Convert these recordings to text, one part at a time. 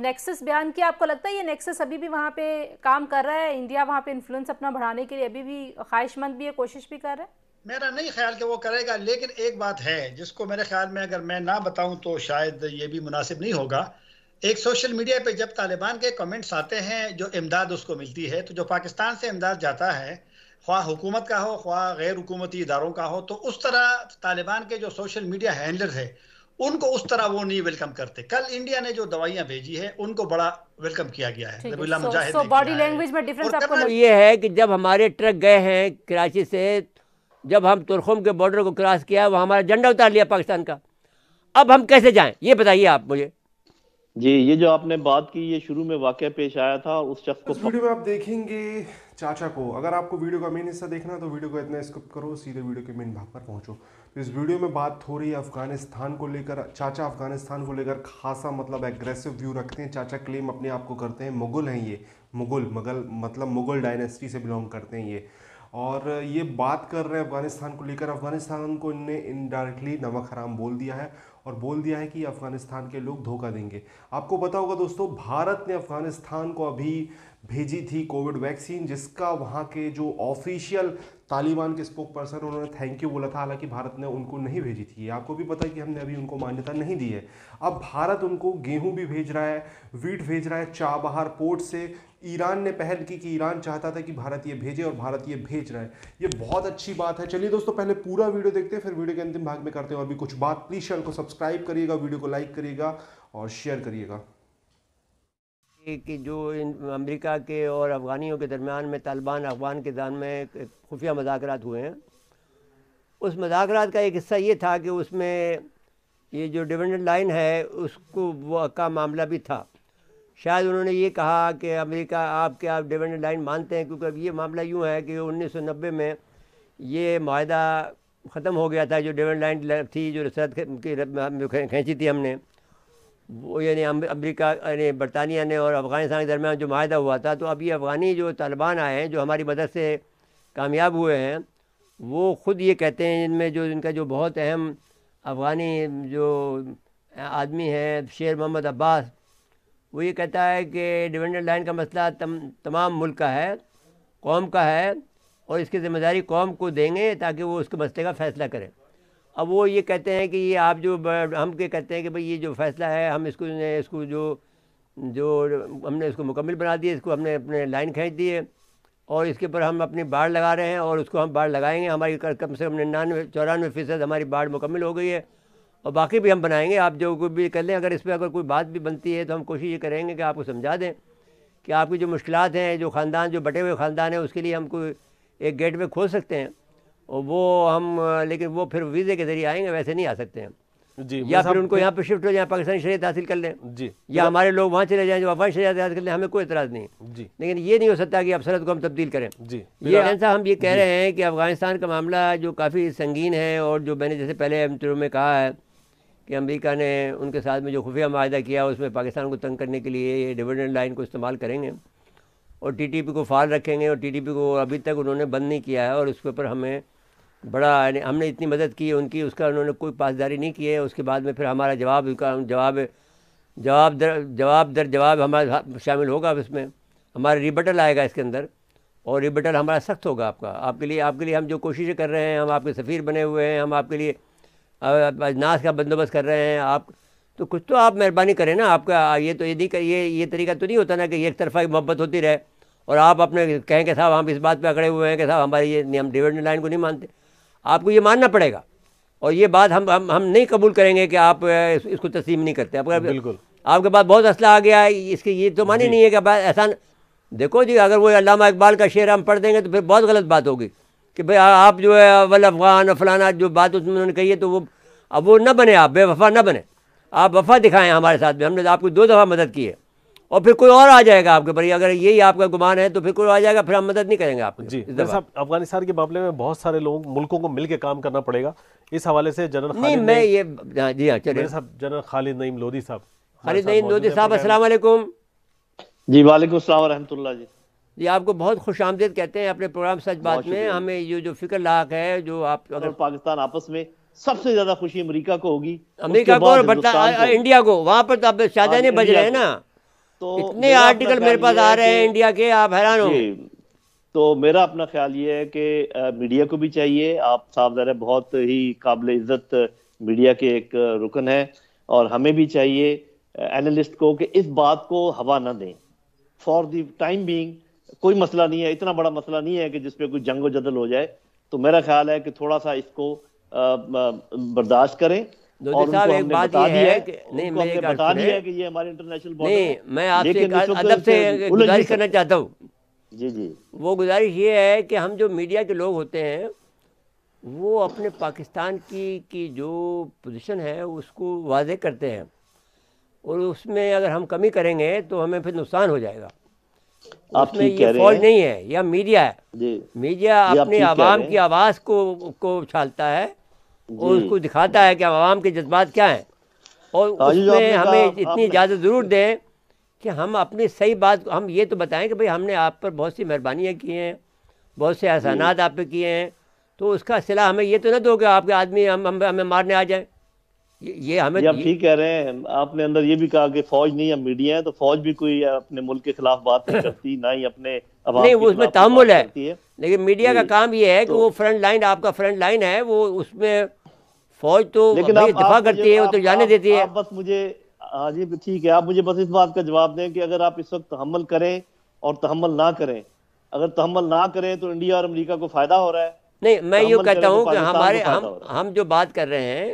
Nexus बयान किया आपको लगता है ये नेक्सस अभी भी वहाँ पे काम कर रहा है इंडिया वहाँ पे इन्फ्लुएंस अपना बढ़ाने के लिए अभी भी ख्वाहिशमंद भी है कोशिश भी कर रहा है मेरा नहीं ख्याल कि वो करेगा लेकिन एक बात है जिसको मेरे ख्याल में अगर मैं ना बताऊं तो शायद ये भी मुनासिब नहीं होगा एक सोशल मीडिया पे जब तालिबान के कमेंट्स आते हैं जो इमदाद उसको मिलती है तो जो पाकिस्तान से इमदाद जाता है ख्वाह हुकूमत का हो ख्वाह गैर हुकूमती इदारों का हो तो उस तरह तालिबान के जो सोशल मीडिया हैंडलर है उनको उस तरह वो नहीं वेलकम करते कल इंडिया ने जो दवाइयां भेजी है उनको बड़ा वेलकम किया गया है मुजाहिद सो बॉडी लैंग्वेज में डिफरेंस आपको ये है कि जब हमारे ट्रक गए हैं कराची से जब हम तुरखुम के बॉर्डर को क्रॉस किया वहाँ हमारा झंडा उतार लिया पाकिस्तान का अब हम कैसे जाएं ये बताइए आप मुझे जी ये जो आपने बात की ये शुरू में वाक्य पेश आया था उस शख्स को वीडियो में आप देखेंगे चाचा को अगर आपको वीडियो का मेन हिस्सा देखना है तो वीडियो को इतना स्किप करो सीधे वीडियो के मेन भाग पर पहुंचो तो इस वीडियो में बात हो रही है अफगानिस्तान को लेकर चाचा अफगानिस्तान को लेकर खासा मतलब एग्रेसिव व्यू रखते हैं चाचा क्लेम अपने आप को करते हैं मुगल हैं ये मुगल मगल मतलब मुगल डायनेस्टी से बिलोंग करते हैं ये और ये बात कर रहे हैं अफगानिस्तान को लेकर अफगानिस्तान को इनने इनडायरेक्टली नमक हराम बोल दिया है और बोल दिया है कि अफगानिस्तान के लोग धोखा देंगे आपको पता होगा दोस्तों भारत ने अफगानिस्तान को अभी भेजी थी कोविड वैक्सीन जिसका वहाँ के जो ऑफिशियल तालिबान के स्पोक पर्सन उन्होंने थैंक यू बोला था हालांकि भारत ने उनको नहीं भेजी थी आपको भी पता है कि हमने अभी उनको मान्यता नहीं दी है अब भारत उनको गेहूं भी भेज रहा है वीट भेज रहा है चाबहार पोर्ट से ईरान ने पहल की कि ईरान चाहता था कि भारत ये भेजे और भारत ये भेज रहा है ये बहुत अच्छी बात है चलिए दोस्तों पहले पूरा वीडियो देखते हैं फिर वीडियो के अंतिम भाग में करते हैं और भी कुछ बात प्लीज़ चैनल को सब्सक्राइब करिएगा वीडियो को लाइक करिएगा और शेयर करिएगा कि जो इन अमेरिका के और अफ़गानियों के दरमियान में तालिबान अफ़गान के दान में खुफिया मजाक हुए हैं उस मजाक का एक हिस्सा ये था कि उसमें ये जो डिविडेंड लाइन है उसको वो का मामला भी था शायद उन्होंने ये कहा कि अमेरिका आपके आप डिविडेंड लाइन मानते हैं क्योंकि अब ये मामला यूँ है कि 1990 में ये माहदा ख़त्म हो गया था जो डिविडेंड लाइन थी जो रिसर्च की खींची थी हमने वो यानी अमेरिका यानी बरतानिया ने और अफ़गानिस्तान के दरमियान जो माहा हुआ था तो अब ये अफ़गानी जो तालिबान आए हैं जो हमारी मदद से कामयाब हुए हैं वो ख़ुद ये कहते हैं इनमें जो इनका जो बहुत अहम अफ़गानी जो आदमी है शेर मोहम्मद अब्बास वो ये कहता है कि डिपेंडेंट लाइन का मसला तम तमाम मुल्क का है कौम का है और इसकी ज़िम्मेदारी कौम को देंगे ताकि वो उसके मसले का फ़ैसला करें अब वो ये कहते हैं कि ये आप जो हम के कहते हैं कि भाई ये जो फैसला है हम इसको इसको जो जो हमने इसको मुकम्मल बना दिए इसको हमने अपने लाइन खींच दिए और इसके ऊपर हम अपनी बाढ़ लगा रहे हैं और उसको हम बाढ़ लगाएंगे हमारी कम से कम निन्यानवे चौरानवे फ़ीसद हमारी बाढ़ मुकम्मल हो गई है और बाकी भी हम बनाएंगे आप जो कुछ भी कर लें अगर इस पर अगर कोई बात भी बनती है तो हम कोशिश ये करेंगे कि आपको समझा दें कि आपकी जो मुश्किल हैं जो ख़ानदान जो बटे हुए ख़ानदान हैं उसके लिए हम कोई एक गेट में खोल सकते हैं और वो हम लेकिन वो फिर वीज़े के ज़रिए आएंगे वैसे नहीं आ सकते हैं जी या फिर उनको यहाँ पे शिफ्ट हो जाए पाकिस्तानी शरीत हासिल कर लें जी या हमारे लोग वहाँ चले जाएँ जो अफगान शरीत हासिल कर लें हमें कोई इतराज़ नहीं जी लेकिन ये नहीं हो सकता कि अफसरत को हम तब्दील करें जी ये ऐसा हम ये कह रहे हैं कि अफगानिस्तान का मामला जो काफ़ी संगीन है और जो मैंने जैसे पहले इंटरव्यू में कहा है कि अमरीका ने उनके साथ में जो खुफिया माहा किया उसमें पाकिस्तान को तंग करने के लिए ये डिविडेंड लाइन को इस्तेमाल करेंगे और पी को फाल रखेंगे और पी को अभी तक उन्होंने बंद नहीं किया है और उसके ऊपर हमें बड़ा हमने इतनी मदद की उनकी उसका उन्होंने कोई पासदारी नहीं की है उसके बाद में फिर हमारा जवाब उनका जवाब जवाब दर जवाब दर जवाब हमारा शामिल होगा इसमें हमारा रिबटल आएगा इसके अंदर और रिबटल हमारा सख्त होगा आपका आपके लिए आपके लिए हम जो कोशिशें कर रहे हैं हम आपके सफ़ीर बने हुए हैं हम आपके लिए अजनास का बंदोबस्त कर रहे हैं आप तो कुछ तो आप मेहरबानी करें ना आपका ये तो ये नहीं ये ये तरीका तो नहीं होता ना कि एक तरफा मोहब्बत होती रहे और आप अपने कहें कि साहब हम इस बात पर अकड़े हुए हैं कि साहब हमारे ये हम डिविडेंड लाइन को नहीं मानते आपको ये मानना पड़ेगा और ये बात हम हम हम नहीं कबूल करेंगे कि आप इस, इसको तस्लीम नहीं करते आप बिल्कुल आपके पास बहुत असला आ गया है इसके ये तो मानी नहीं है कि एहसान देखो जी अगर वो अलामा इकबाल का शेर हम पढ़ देंगे तो फिर बहुत गलत बात होगी कि भाई आप जो है अवल अफगान फलाना जो बात उसमें उन्होंने कही है तो वो अब वो ना बने आप बेवफा ना बने आप वफा दिखाएं हमारे साथ में हमने आपको दो दफ़ा मदद की है और फिर कोई और आ जाएगा आपके भाई अगर यही आपका गुमान है तो फिर कोई आ जाएगा फिर हम मदद नहीं करेंगे आपको जी साहब अफगानिस्तान के मामले में बहुत सारे लोग मुल्कों को मिलकर काम करना पड़ेगा इस हवाले से जनरल नहीं मैं ये हाँ, जी हाँ चलिए साहब जनरल खालिद नईम लोधी साहब खालिद नईम लोधी साहब असलम जी वाले वरहमत जी जी आपको बहुत खुश आमदेद कहते हैं अपने प्रोग्राम सच बात में हमें ये जो फिक्र लाक है जो आप अगर पाकिस्तान आपस में सबसे ज्यादा खुशी अमेरिका को होगी अमेरिका को और इंडिया को वहाँ पर तो आप हाँ, नहीं बज रहे हैं ना तो इतने आर्टिकल मेरे पास आ रहे हैं इंडिया के आप हैरान हो तो मेरा अपना ख्याल ये है कि मीडिया को भी चाहिए आप साफ ज़रा बहुत ही काबिल इज़्ज़त मीडिया के एक रुकन है और हमें भी चाहिए एनालिस्ट को कि इस बात को हवा ना दें फॉर द टाइम बीइंग कोई मसला नहीं है इतना बड़ा मसला नहीं है कि जिसपे कोई जंगो जदल हो जाए तो मेरा ख्याल है कि थोड़ा सा इसको बर्दाश्त करें नहीं मैं अदब से गुजारिश करना चाहता हूँ वो गुजारिश ये है कि हम जो मीडिया के लोग होते हैं वो अपने पाकिस्तान की की जो पोजीशन है उसको वाजे करते हैं और उसमें अगर हम कमी करेंगे तो हमें फिर नुकसान हो जाएगा आप ये कह रहे हैं नहीं है यह मीडिया है मीडिया अपने आवाम की आवाज़ को को उछालता है और उसको दिखाता है कि आवाम के जज्बात क्या हैं और हाँ उसमें हमें इतनी इजाज़त ज़रूर दें कि हम अपनी सही बात हम ये तो बताएं कि भाई हमने आप पर बहुत सी मेहरबानियाँ की हैं बहुत से एहसानात आप पे किए हैं तो उसका सिला हमें ये तो ना दो कि आपके आदमी हम हमें मारने आ जाएं ये, हमें आप ठीक कह रहे हैं आपने अंदर ये भी कहा कि फौज नहीं है मीडिया है तो फौज भी कोई अपने मुल्क के खिलाफ बात नहीं करती ना ही अपने नहीं उसमें तामुल है।, है लेकिन मीडिया का काम ये है कि तो, वो फ्रंट लाइन आपका फ्रंट लाइन है वो उसमें फौज तो लेकिन दफा करती है वो तो जाने देती है बस मुझे हाँ जी ठीक है आप मुझे बस इस बात का जवाब दें कि अगर आप इस वक्त तहमल करें और तहमल ना करें अगर तहमल ना करें तो इंडिया और अमरीका को फायदा हो रहा है नहीं मैं ये कहता तो हूँ कि हमारे हम हम जो बात कर रहे हैं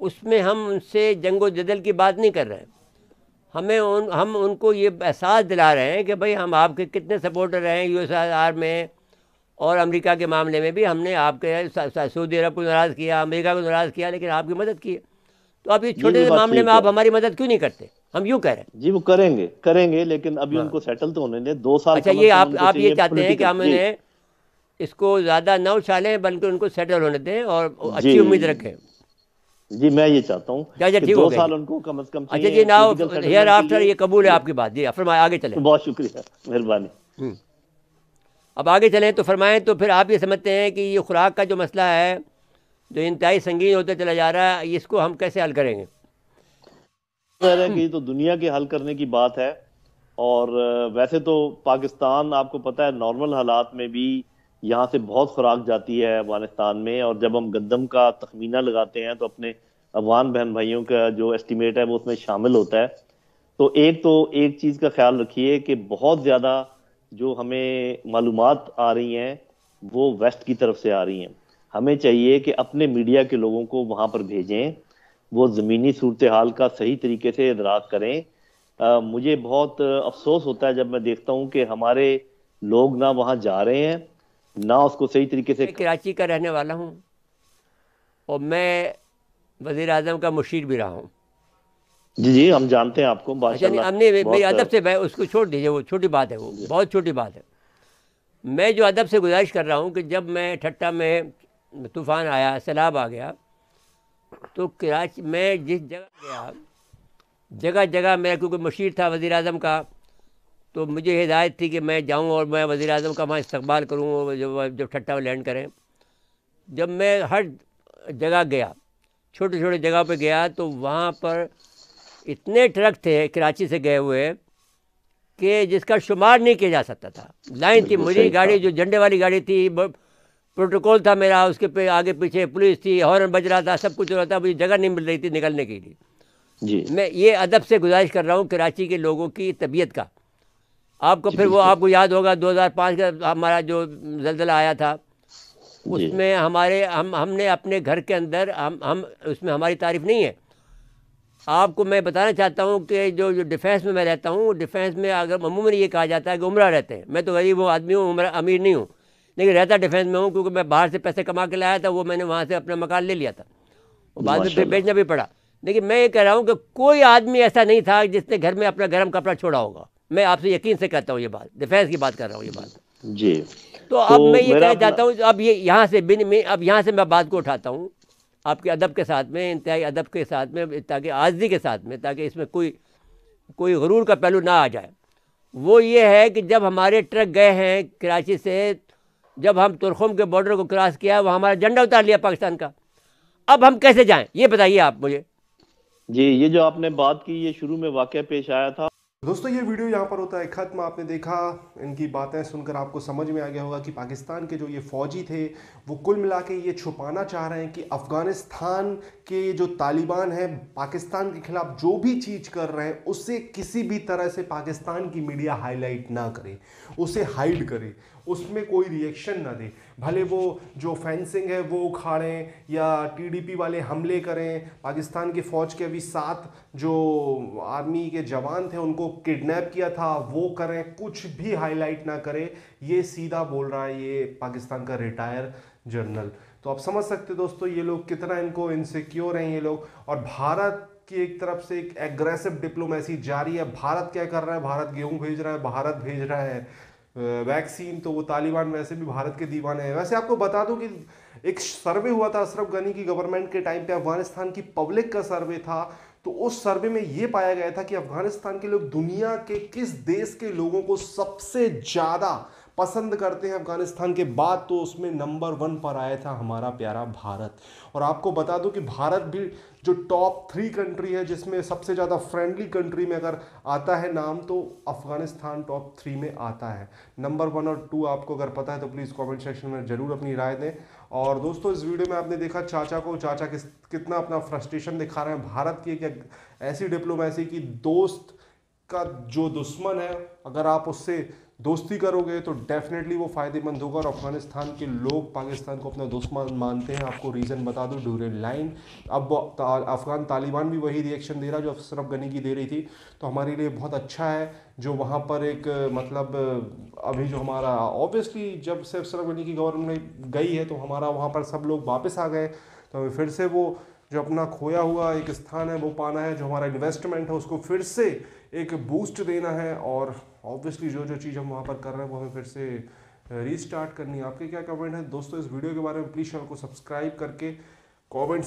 उसमें हम उनसे व जदल की बात नहीं कर रहे हैं हमें उन हम उनको ये एहसास दिला रहे हैं कि भाई हम आपके कितने सपोर्टर एस हैं आर में और अमेरिका के मामले में भी हमने आपके सऊदी अरब को नाराज़ किया अमेरिका को नाराज़ किया लेकिन आपकी मदद की है तो अब इस छोटे से मामले में आप हमारी मदद क्यों नहीं करते हम यूँ कह रहे हैं जी वो करेंगे करेंगे लेकिन अभी हाँ। उनको सेटल तो होने दें दो साल अच्छा ये मतलब आप आप ये चाहते हैं कि हम उन्हें इसको ज़्यादा न उछालें बल्कि उनको सेटल होने दें और अच्छी उम्मीद रखें जी मैं ये चाहता हूँ दो साल उनको कम अज कम अच्छा जी ना हेयर आफ्टर ये कबूल है आपकी बात जी फरमाए आगे चले बहुत शुक्रिया मेहरबानी हम्म। अब आगे चलें तो फरमाएं तो फिर आप ये समझते हैं कि ये खुराक का जो मसला है जो इंतहाई संगीन होता चला जा रहा है इसको हम कैसे हल करेंगे कि हम्म। ये तो दुनिया के हल करने की बात है और वैसे तो पाकिस्तान आपको पता है नॉर्मल हालात में भी यहाँ से बहुत खुराक जाती है अफगानिस्तान में और जब हम गंदम का तखमीना लगाते हैं तो अपने अफगान बहन भाइयों का जो एस्टिमेट है वो उसमें शामिल होता है तो एक तो एक चीज़ का ख्याल रखिए कि बहुत ज़्यादा जो हमें मालूम आ रही हैं वो वेस्ट की तरफ से आ रही हैं हमें चाहिए कि अपने मीडिया के लोगों को वहाँ पर भेजें वो ज़मीनी सूरत हाल का सही तरीके से इदराक करें आ, मुझे बहुत अफसोस होता है जब मैं देखता हूँ कि हमारे लोग ना वहाँ जा रहे हैं ना उसको सही तरीके से कराची का रहने वाला हूँ और मैं वजीर अजम का मुशीर भी रहा हूँ जी जी हम जानते हैं आपको हमने मेरे अदब से मैं उसको छोड़ दीजिए वो छोटी बात है वो बहुत छोटी बात है मैं जो अदब से गुजारिश कर रहा हूँ कि जब मैं ठट्टा में तूफ़ान आया सैलाब आ गया तो कराची मैं जिस जगह गया जगह जगह मेरा क्योंकि मशीर था वज़ी अजम का तो मुझे हिदायत थी कि मैं जाऊँ और मैं वज़ी अजम का वहाँ इस्तबाल करूँ और जब जब ठट्टा लैंड करें जब मैं हर जगह गया छोटे छोटे जगह पर गया तो वहाँ पर इतने ट्रक थे कराची से गए हुए कि जिसका शुमार नहीं किया जा सकता था लाइन थी मुझे गाड़ी जो झंडे वाली गाड़ी थी प्रोटोकॉल था मेरा उसके पे आगे पीछे पुलिस थी हॉर्न बज रहा था सब कुछ हो रहा था मुझे जगह नहीं मिल रही थी निकलने के लिए जी मैं ये अदब से गुजारिश कर रहा हूँ कराची के लोगों की तबीयत का आपको फिर वो आपको याद होगा 2005 का हमारा जो जलजला आया था उसमें हमारे हम हमने अपने घर के अंदर हम हम उसमें हमारी तारीफ नहीं है आपको मैं बताना चाहता हूँ कि जो जो डिफेंस में मैं रहता हूँ डिफेंस में अगर अमूमन ये कहा जाता है कि उम्र रहते हैं मैं तो गरीब हूँ आदमी हूँ उम्र अमीर नहीं हूँ लेकिन रहता डिफेंस में हूँ क्योंकि मैं बाहर से पैसे कमा के लाया था वो मैंने वहाँ से अपना मकान ले लिया था और बाद में फिर बेचना भी पड़ा लेकिन मैं ये कह रहा हूँ कि कोई आदमी ऐसा नहीं था जिसने घर में अपना गर्म कपड़ा छोड़ा होगा मैं आपसे यकीन से कहता हूँ ये बात डिफेंस की बात कर रहा हूँ ये बात जी तो, तो अब मैं ये कहना चाहता हूँ अब ये यहाँ से बिन में अब यहाँ से मैं बात को उठाता हूँ आपके अदब के साथ में इंतहाई अदब के साथ में ताकि आजी के साथ में ताकि इसमें कोई कोई गरूर का पहलू ना आ जाए वो ये है कि जब हमारे ट्रक गए हैं कराची से जब हम तुरखुम के बॉर्डर को क्रॉस किया वहाँ हमारा झंडा उतार लिया पाकिस्तान का अब हम कैसे जाएं ये बताइए आप मुझे जी ये जो आपने बात की ये शुरू में वाक्य पेश आया था दोस्तों ये वीडियो यहाँ पर होता है ख़त्म आपने देखा इनकी बातें सुनकर आपको समझ में आ गया होगा कि पाकिस्तान के जो ये फ़ौजी थे वो कुल मिला के ये छुपाना चाह रहे हैं कि अफ़गानिस्तान के जो तालिबान हैं पाकिस्तान के ख़िलाफ़ जो भी चीज़ कर रहे हैं उसे किसी भी तरह से पाकिस्तान की मीडिया हाईलाइट ना करे उसे हाइड करे उसमें कोई रिएक्शन ना दे भले वो जो फेंसिंग है वो उखाड़ें या टीडीपी वाले हमले करें पाकिस्तान के फ़ौज के अभी सात जो आर्मी के जवान थे उनको किडनैप किया था वो करें कुछ भी हाईलाइट ना करें ये सीधा बोल रहा है ये पाकिस्तान का रिटायर जनरल तो आप समझ सकते दोस्तों ये लोग कितना इनको इनसिक्योर हैं ये लोग और भारत की एक तरफ से एक एग्रेसिव डिप्लोमेसी जारी है भारत क्या कर रहा है भारत गेहूं भेज रहा है भारत भेज रहा है वैक्सीन तो वो तालिबान वैसे भी भारत के दीवाने हैं वैसे आपको बता दूं कि एक सर्वे हुआ था अशरफ गनी की गवर्नमेंट के टाइम पे अफगानिस्तान की पब्लिक का सर्वे था तो उस सर्वे में यह पाया गया था कि अफगानिस्तान के लोग दुनिया के किस देश के लोगों को सबसे ज़्यादा पसंद करते हैं अफगानिस्तान के बाद तो उसमें नंबर वन पर आया था हमारा प्यारा भारत और आपको बता दूं कि भारत भी जो टॉप थ्री कंट्री है जिसमें सबसे ज़्यादा फ्रेंडली कंट्री में अगर आता है नाम तो अफगानिस्तान टॉप थ्री में आता है नंबर वन और टू आपको अगर पता है तो प्लीज़ कमेंट सेक्शन में ज़रूर अपनी राय दें और दोस्तों इस वीडियो में आपने देखा चाचा को चाचा किस कितना अपना फ्रस्ट्रेशन दिखा रहे हैं भारत की एक ऐसी डिप्लोमेसी की दोस्त का जो दुश्मन है अगर आप उससे दोस्ती करोगे तो डेफिनेटली वो फ़ायदेमंद होगा और अफगानिस्तान के लोग पाकिस्तान को अपना दुश्मन मानते हैं आपको रीज़न बता दूँ ड्यूरेल लाइन अब ता, अफ़गान तालिबान भी वही रिएक्शन दे रहा जो अशरफ गनी की दे रही थी तो हमारे लिए बहुत अच्छा है जो वहाँ पर एक मतलब अभी जो हमारा ऑब्वियसली जब से अशरफ गनी की गवर्नमेंट गई है तो हमारा वहाँ पर सब लोग वापस आ गए तो फिर से वो जो अपना खोया हुआ एक स्थान है वो पाना है जो हमारा इन्वेस्टमेंट है उसको फिर से एक बूस्ट देना है और ऑब्वियसली जो जो चीज़ हम वहाँ पर कर रहे हैं वो हमें फिर से रीस्टार्ट करनी है आपके क्या कमेंट है दोस्तों इस वीडियो के बारे में प्लीज़ चैनल को सब्सक्राइब करके कॉमेंट्स